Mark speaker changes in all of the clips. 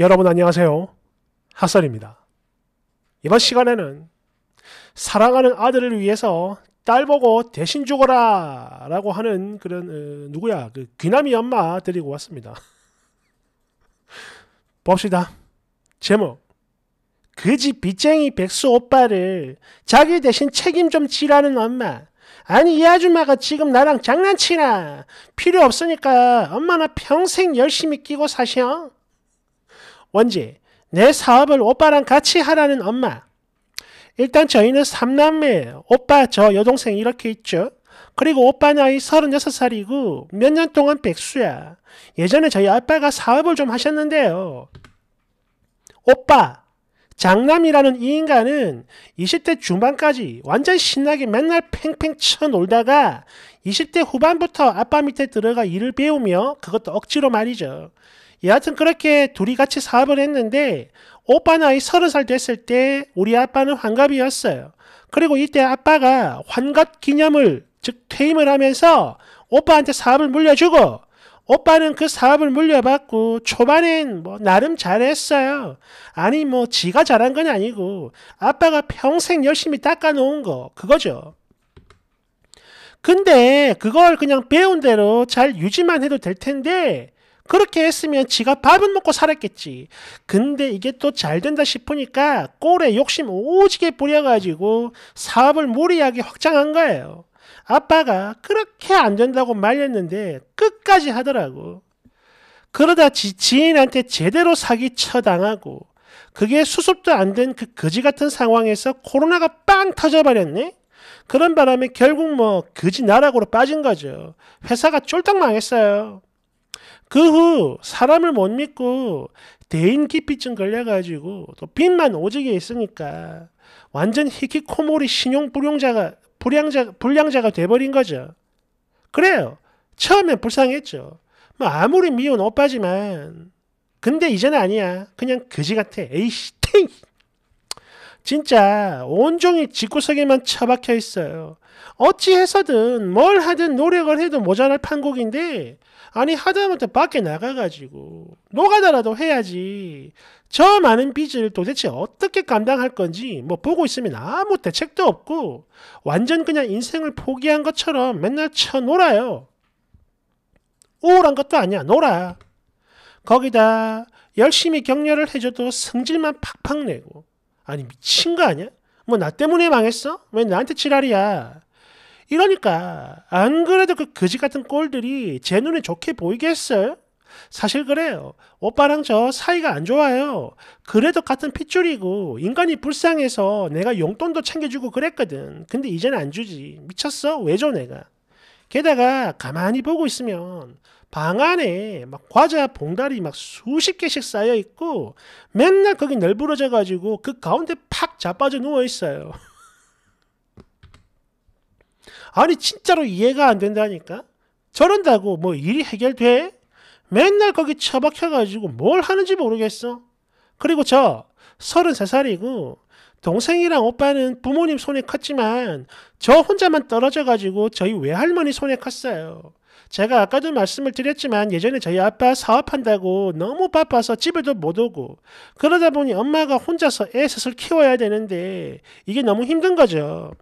Speaker 1: 여러분 안녕하세요. 핫설입니다. 이번 시간에는 사랑하는 아들을 위해서 딸 보고 대신 죽어라 라고 하는 그런 어, 누구야 그 귀남이 엄마 데리고 왔습니다. 봅시다. 제목 그 집 빚쟁이 백수 오빠를 자기 대신 책임 좀 지라는 엄마 아니 이 아줌마가 지금 나랑 장난치나 필요 없으니까 엄마나 평생 열심히 끼고 사셔 뭔지 내 사업을 오빠랑 같이 하라는 엄마. 일단 저희는 3남매 오빠, 저, 여동생 이렇게 있죠. 그리고 오빠 나이 36살이고 몇 년 동안 백수야. 예전에 저희 아빠가 사업을 좀 하셨는데요. 오빠, 장남이라는 이 인간은 20대 중반까지 완전 신나게 맨날 팽팽 쳐 놀다가 20대 후반부터 아빠 밑에 들어가 일을 배우며 그것도 억지로 말이죠. 여하튼 그렇게 둘이 같이 사업을 했는데 오빠 나이 서른 살 됐을 때 우리 아빠는 환갑이었어요. 그리고 이때 아빠가 환갑 기념을 즉 퇴임을 하면서 오빠한테 사업을 물려주고 오빠는 그 사업을 물려받고 초반엔 뭐 나름 잘했어요. 아니 뭐 지가 잘한 건 아니고 아빠가 평생 열심히 닦아놓은 거 그거죠. 근데 그걸 그냥 배운 대로 잘 유지만 해도 될 텐데 그렇게 했으면 지가 밥은 먹고 살았겠지. 근데 이게 또 잘 된다 싶으니까 꼴에 욕심 오지게 부려가지고 사업을 무리하게 확장한 거예요. 아빠가 그렇게 안 된다고 말렸는데 끝까지 하더라고. 그러다 지, 지인한테 제대로 사기 쳐당하고 그게 수습도 안 된 그 거지 같은 상황에서 코로나가 빵 터져버렸네? 그런 바람에 결국 뭐 거지 나락으로 빠진 거죠. 회사가 쫄딱 망했어요. 그후 사람을 못 믿고 대인기피증 걸려가지고 또 빚만 오지게 있으니까 완전 히키코모리 신용 불용자가 불량자 불량자가 돼버린 거죠. 그래요. 처음엔 불쌍했죠. 뭐 아무리 미운 오빠지만 근데 이제는 아니야. 그냥 그지 같아. 에이씨 탱. 진짜 온종일 짓구석에만 처박혀 있어요. 어찌해서든 뭘 하든 노력을 해도 모자랄 판국인데 아니 하다못해 밖에 나가가지고 노가다라도 해야지 저 많은 빚을 도대체 어떻게 감당할 건지 뭐 보고 있으면 아무 대책도 없고 완전 그냥 인생을 포기한 것처럼 맨날 쳐놀아요. 우울한 것도 아니야 놀아. 거기다 열심히 격려를 해줘도 성질만 팍팍 내고 아니 미친 거 아니야? 뭐 나 때문에 망했어? 왜 나한테 지랄이야? 이러니까 안 그래도 그 거지 같은 꼴들이 제 눈에 좋게 보이겠어요? 사실 그래요. 오빠랑 저 사이가 안 좋아요. 그래도 같은 핏줄이고 인간이 불쌍해서 내가 용돈도 챙겨주고 그랬거든. 근데 이제는 안 주지. 미쳤어? 왜줘 내가? 게다가 가만히 보고 있으면 방 안에 막 과자 봉다리 막 수십 개씩 쌓여 있고 맨날 거기 널브러져 가지고 그 가운데 팍 자빠져 누워 있어요. 아니 진짜로 이해가 안 된다니까. 저런다고 뭐 일이 해결돼? 맨날 거기 처박혀 가지고 뭘 하는지 모르겠어. 그리고 저 33살이고 동생이랑 오빠는 부모님 손에 컸지만 저 혼자만 떨어져 가지고 저희 외할머니 손에 컸어요. 제가 아까도 말씀을 드렸지만 예전에 저희 아빠 사업한다고 너무 바빠서 집에도 못 오고 그러다 보니 엄마가 혼자서 애 셋을 키워야 되는데 이게 너무 힘든 거죠.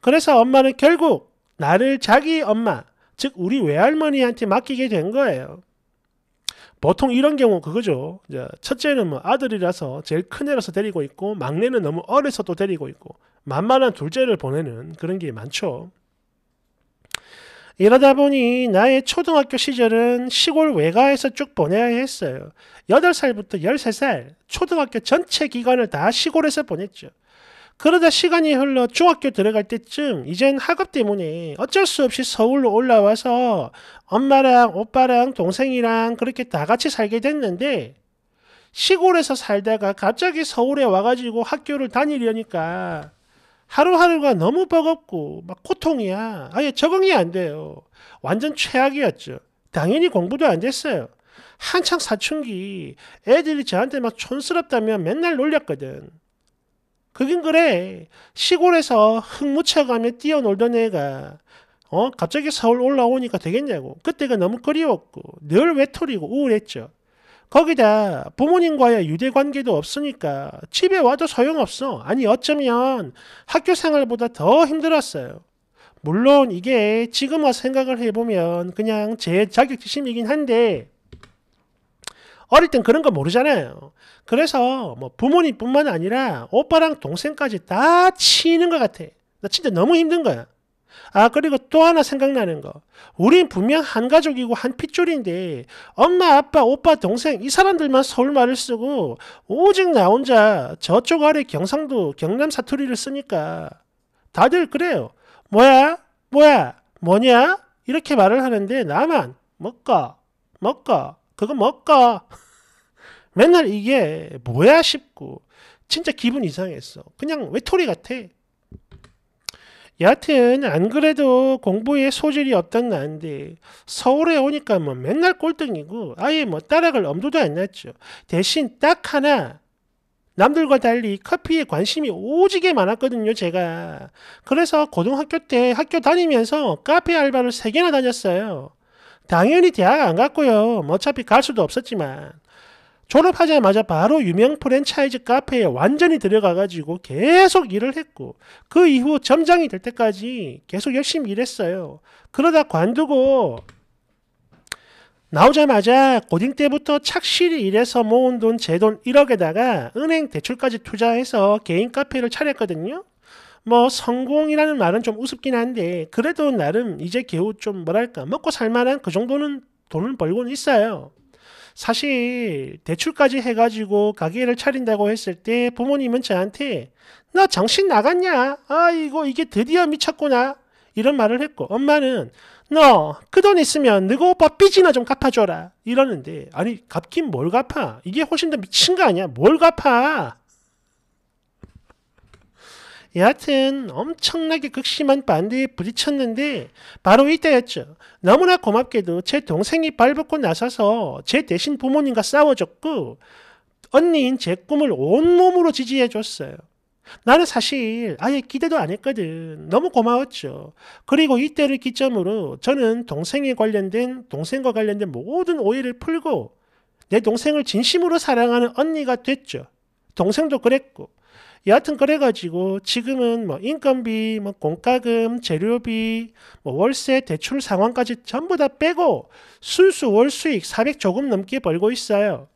Speaker 1: 그래서 엄마는 결국 나를 자기 엄마, 즉 우리 외할머니한테 맡기게 된 거예요. 보통 이런 경우 그거죠. 첫째는 뭐 아들이라서 제일 큰 애라서 데리고 있고 막내는 너무 어려서 또 데리고 있고 만만한 둘째를 보내는 그런 게 많죠. 이러다 보니 나의 초등학교 시절은 시골 외가에서 쭉 보내야 했어요. 8살부터 13살 초등학교 전체 기간을 다 시골에서 보냈죠. 그러다 시간이 흘러 중학교 들어갈 때쯤 이젠 학업 때문에 어쩔 수 없이 서울로 올라와서 엄마랑 오빠랑 동생이랑 그렇게 다 같이 살게 됐는데 시골에서 살다가 갑자기 서울에 와가지고 학교를 다니려니까 하루하루가 너무 버겁고 막 고통이야. 아예 적응이 안 돼요. 완전 최악이었죠. 당연히 공부도 안 됐어요. 한창 사춘기 애들이 저한테 막 촌스럽다며 맨날 놀렸거든. 그긴 그래. 시골에서 흙 묻혀가며 뛰어놀던 애가 어 갑자기 서울 올라오니까 되겠냐고. 그때가 너무 그리웠고 늘 외톨이고 우울했죠. 거기다 부모님과의 유대 관계도 없으니까 집에 와도 소용없어. 아니 어쩌면 학교 생활보다 더 힘들었어요. 물론 이게 지금 와 생각을 해보면 그냥 제 자격지심이긴 한데 어릴 땐 그런 거 모르잖아요. 그래서 뭐 부모님뿐만 아니라 오빠랑 동생까지 다 치는 것 같아. 나 진짜 너무 힘든 거야. 아, 그리고 또 하나 생각나는 거. 우린 분명 한 가족이고 한 핏줄인데, 엄마, 아빠, 오빠, 동생, 이 사람들만 서울말을 쓰고, 오직 나 혼자 저쪽 아래 경상도, 경남 사투리를 쓰니까. 다들 그래요. 뭐야? 뭐야? 뭐냐? 이렇게 말을 하는데, 나만, 먹까? 먹까? 그거 먹까? 맨날 이게 뭐야 싶고, 진짜 기분 이상했어. 그냥 외톨이 같아. 여하튼 안 그래도 공부에 소질이 없던 나인데 서울에 오니까 뭐 맨날 꼴등이고 아예 뭐 따라갈 엄두도 안 났죠. 대신 딱 하나 남들과 달리 커피에 관심이 오지게 많았거든요, 제가. 그래서 고등학교 때 학교 다니면서 카페 알바를 세개나 다녔어요. 당연히 대학 안 갔고요. 뭐 어차피 갈 수도 없었지만. 졸업하자마자 바로 유명 프랜차이즈 카페에 완전히 들어가가지고 계속 일을 했고 그 이후 점장이 될 때까지 계속 열심히 일했어요. 그러다 관두고 나오자마자 고딩 때부터 착실히 일해서 모은 돈 제 돈 1억에다가 은행 대출까지 투자해서 개인 카페를 차렸거든요. 뭐 성공이라는 말은 좀 우습긴 한데 그래도 나름 이제 겨우 좀 뭐랄까 먹고 살만한 그 정도는 돈을 벌고는 있어요. 사실 대출까지 해가지고 가게를 차린다고 했을 때 부모님은 저한테 나 정신 나갔냐? 아이거 이게 드디어 미쳤구나. 이런 말을 했고 엄마는 너 그 돈 있으면 너고 오빠 삐지나 좀 갚아줘라 이러는데 아니 갚긴 뭘 갚아 이게 훨씬 더 미친 거 아니야 뭘 갚아 여하튼 엄청나게 극심한 반대에 부딪혔는데 바로 이때였죠. 너무나 고맙게도 제 동생이 발벗고 나서서 제 대신 부모님과 싸워줬고 언니인 제 꿈을 온몸으로 지지해줬어요. 나는 사실 아예 기대도 안 했거든. 너무 고마웠죠. 그리고 이때를 기점으로 저는 동생에 관련된, 동생과 관련된 모든 오해를 풀고 내 동생을 진심으로 사랑하는 언니가 됐죠. 동생도 그랬고. 여하튼 그래가지고 지금은 뭐 인건비, 뭐 공과금, 재료비, 뭐 월세, 대출 상황까지 전부 다 빼고 순수 월 수익 400 조금 넘게 벌고 있어요.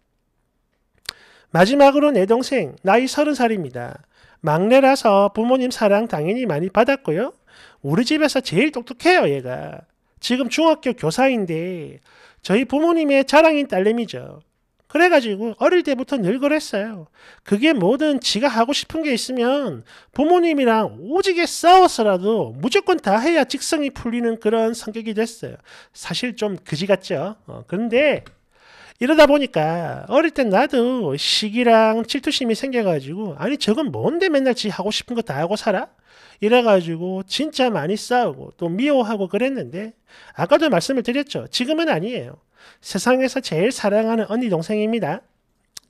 Speaker 1: 마지막으로 내 동생 나이 30살입니다. 막내라서 부모님 사랑 당연히 많이 받았고요. 우리 집에서 제일 똑똑해요 얘가. 지금 중학교 교사인데 저희 부모님의 자랑인 딸내미죠. 그래가지고 어릴 때부터 늙그했어요 그게 뭐든 지가 하고 싶은 게 있으면 부모님이랑 오지게 싸워서라도 무조건 다 해야 직성이 풀리는 그런 성격이 됐어요. 사실 좀 그지 같죠. 어, 근데 이러다 보니까 어릴 땐 나도 시기랑 질투심이 생겨가지고 아니 저건 뭔데 맨날 지 하고 싶은 거 다 하고 살아? 이래가지고 진짜 많이 싸우고 또 미워하고 그랬는데 아까도 말씀을 드렸죠. 지금은 아니에요. 세상에서 제일 사랑하는 언니 동생입니다.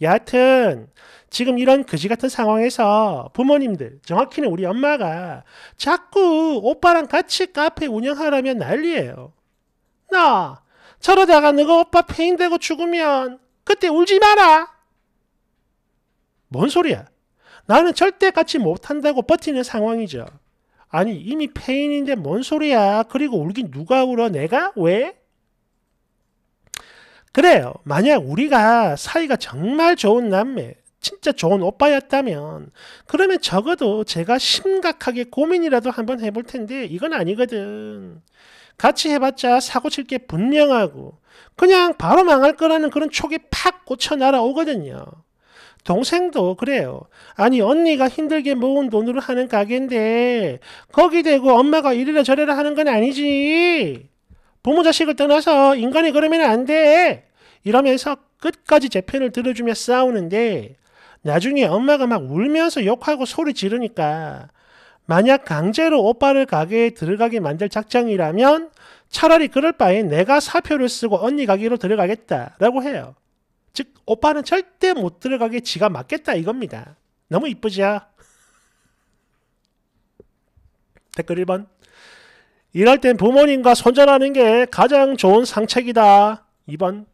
Speaker 1: 여하튼 지금 이런 그지 같은 상황에서 부모님들, 정확히는 우리 엄마가 자꾸 오빠랑 같이 카페 운영하라면 난리예요. 나 저러다가 너가 오빠 폐인되고 죽으면 그때 울지 마라. 뭔 소리야? 나는 절대 같이 못한다고 버티는 상황이죠. 아니 이미 폐인인데 뭔 소리야? 그리고 울긴 누가 울어? 내가? 왜? 그래요. 만약 우리가 사이가 정말 좋은 남매, 진짜 좋은 오빠였다면 그러면 적어도 제가 심각하게 고민이라도 한번 해볼 텐데 이건 아니거든. 같이 해봤자 사고칠 게 분명하고 그냥 바로 망할 거라는 그런 촉이 팍 꽂혀 날아오거든요. 동생도 그래요. 아니 언니가 힘들게 모은 돈으로 하는 가게인데 거기 대고 엄마가 이래라 저래라 하는 건 아니지. 부모 자식을 떠나서 인간이 그러면 안 돼! 이러면서 끝까지 제 편을 들어주며 싸우는데 나중에 엄마가 막 울면서 욕하고 소리 지르니까 만약 강제로 오빠를 가게에 들어가게 만들 작정이라면 차라리 그럴 바에 내가 사표를 쓰고 언니 가게로 들어가겠다라고 해요. 즉 오빠는 절대 못 들어가게 지가 맞겠다 이겁니다. 너무 이쁘죠? 댓글 1번 이럴 땐 부모님과 손절하는 게 가장 좋은 상책이다. 2번.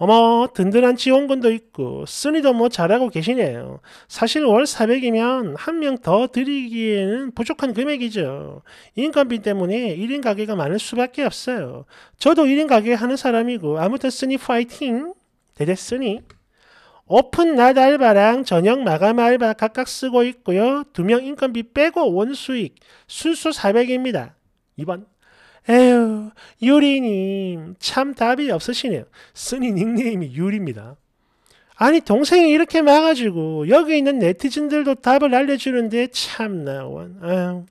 Speaker 1: 어머 든든한 지원금도 있고 쓰니도 뭐 잘하고 계시네요. 사실 월 400이면 한 명 더 드리기에는 부족한 금액이죠. 인건비 때문에 1인 가게가 많을 수밖에 없어요. 저도 1인 가게 하는 사람이고 아무튼 쓰니 파이팅! 대대 쓰니 오픈 낮 알바랑 저녁 마감 알바 각각 쓰고 있고요. 두 명 인건비 빼고 원수익 순수 400입니다. 2번 에휴 유리님 참 답이 없으시네요. 쓰니 닉네임이 유리입니다. 아니 동생이 이렇게 막아주고 여기 있는 네티즌들도 답을 알려주는데 참나 원 아유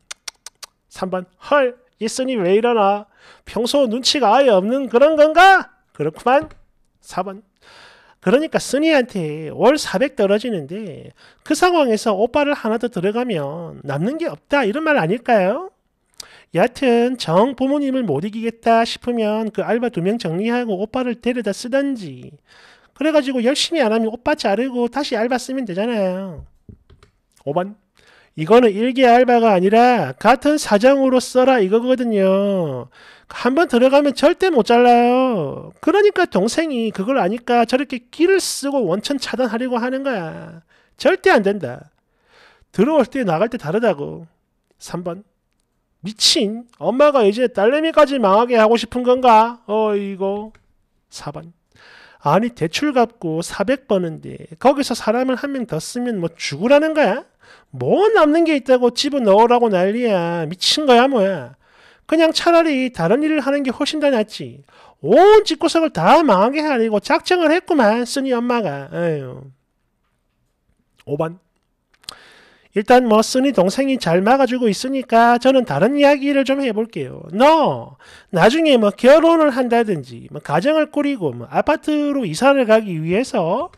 Speaker 1: 3번 헐 있으니 왜 이러나 평소 눈치가 아예 없는 그런 건가? 그렇구만 4번 그러니까 쓰니한테 월 400 떨어지는데 그 상황에서 오빠를 하나 더 들어가면 남는 게 없다 이런 말 아닐까요? 여하튼 정 부모님을 못 이기겠다 싶으면 그 알바 두 명 정리하고 오빠를 데려다 쓰던지 그래가지고 열심히 안 하면 오빠 자르고 다시 알바 쓰면 되잖아요. 5번 이거는 일개 알바가 아니라 같은 사장으로 써라 이거거든요. 한번 들어가면 절대 못 잘라요. 그러니까 동생이 그걸 아니까 저렇게 길을 쓰고 원천 차단하려고 하는 거야. 절대 안 된다. 들어올 때 나갈 때 다르다고. 3번 미친 엄마가 이제 딸내미까지 망하게 하고 싶은 건가? 어이거 4번 아니 대출 갚고 400버는데 거기서 사람을 한 명 더 쓰면 뭐 죽으라는 거야? 뭐 남는 게 있다고 집어넣으라고 난리야 미친 거야 뭐야 그냥 차라리 다른 일을 하는 게 훨씬 더 낫지 온 집구석을 다 망하게 하려고 작정을 했구만 쓰니 엄마가 에휴. 5번 일단 뭐 쓰니 동생이 잘 막아주고 있으니까 저는 다른 이야기를 좀 해볼게요. 너 나중에 뭐 결혼을 한다든지 뭐 가정을 꾸리고 뭐 아파트로 이사를 가기 위해서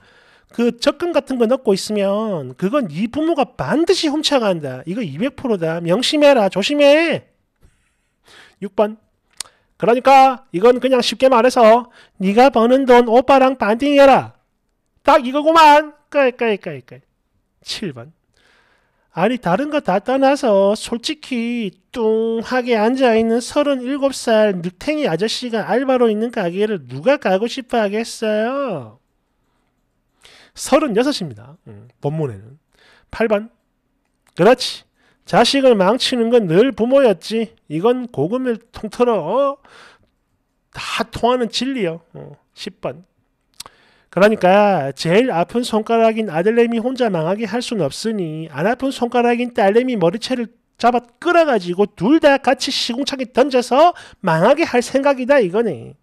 Speaker 1: 그 적금 같은 거 넣고 있으면 그건 네 부모가 반드시 훔쳐간다. 이거 200%다. 명심해라. 조심해. 6번. 그러니까 이건 그냥 쉽게 말해서 네가 버는 돈 오빠랑 반띵해라. 딱 이거구만. 까이까이까이까이. 7번. 아니 다른 거 다 떠나서 솔직히 뚱하게 앉아있는 37살 늑탱이 아저씨가 알바로 있는 가게를 누가 가고 싶어 하겠어요? 36입니다. 음, 본문에는. 8번. 그렇지. 자식을 망치는 건 늘 부모였지. 이건 고금을 통틀어 어? 다 통하는 진리요. 어, 10번. 그러니까 제일 아픈 손가락인 아들내미 혼자 망하게 할 수는 없으니 안 아픈 손가락인 딸내미 머리채를 잡아 끌어가지고 둘 다 같이 시궁창에 던져서 망하게 할 생각이다 이거네.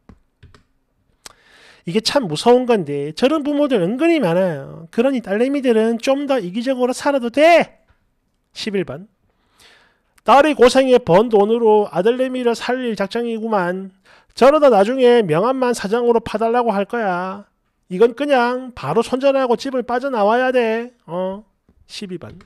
Speaker 1: 이게 참 무서운 건데 저런 부모들 은근히 많아요. 그러니 딸내미들은 좀 더 이기적으로 살아도 돼. 11번. 딸이 고생해 번 돈으로 아들내미를 살릴 작정이구만. 저러다 나중에 명함만 사장으로 파달라고 할 거야. 이건 그냥 바로 손절하고 집을 빠져나와야 돼. 어, 12번.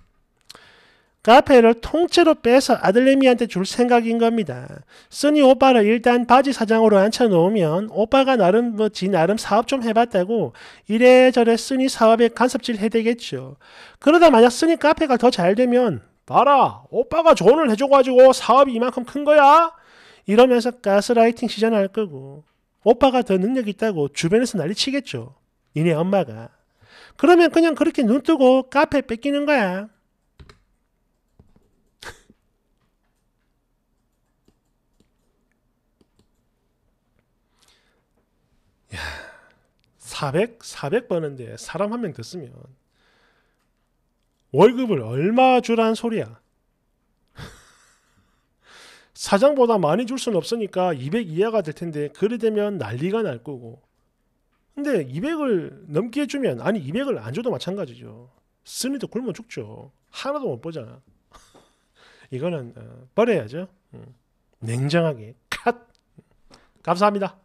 Speaker 1: 카페를 그 통째로 빼서 아들내미한테 줄 생각인 겁니다. 쓰니 오빠를 일단 바지 사장으로 앉혀놓으면 오빠가 나름 뭐지 나름 사업 좀 해봤다고 이래저래 쓰니 사업에 간섭질 해대겠죠. 그러다 만약 쓰니 카페가 더 잘 되면 봐라 오빠가 조언을 해줘가지고 사업이 이만큼 큰 거야? 이러면서 가스라이팅 시전할 거고 오빠가 더 능력 있다고 주변에서 난리 치겠죠. 니네 엄마가. 그러면 그냥 그렇게 눈 뜨고 카페 뺏기는 거야. 야, 400, 400버는데 사람 한 명 됐으면 월급을 얼마 주란 소리야. 사장보다 많이 줄 수는 없으니까 200 이하가 될 텐데 그리 되면 난리가 날 거고 근데 200을 넘게 주면 아니 200을 안 줘도 마찬가지죠 쓰니도 굶어 죽죠 하나도 못 보잖아 이거는 어, 버려야죠 음. 냉정하게 컷 음. 감사합니다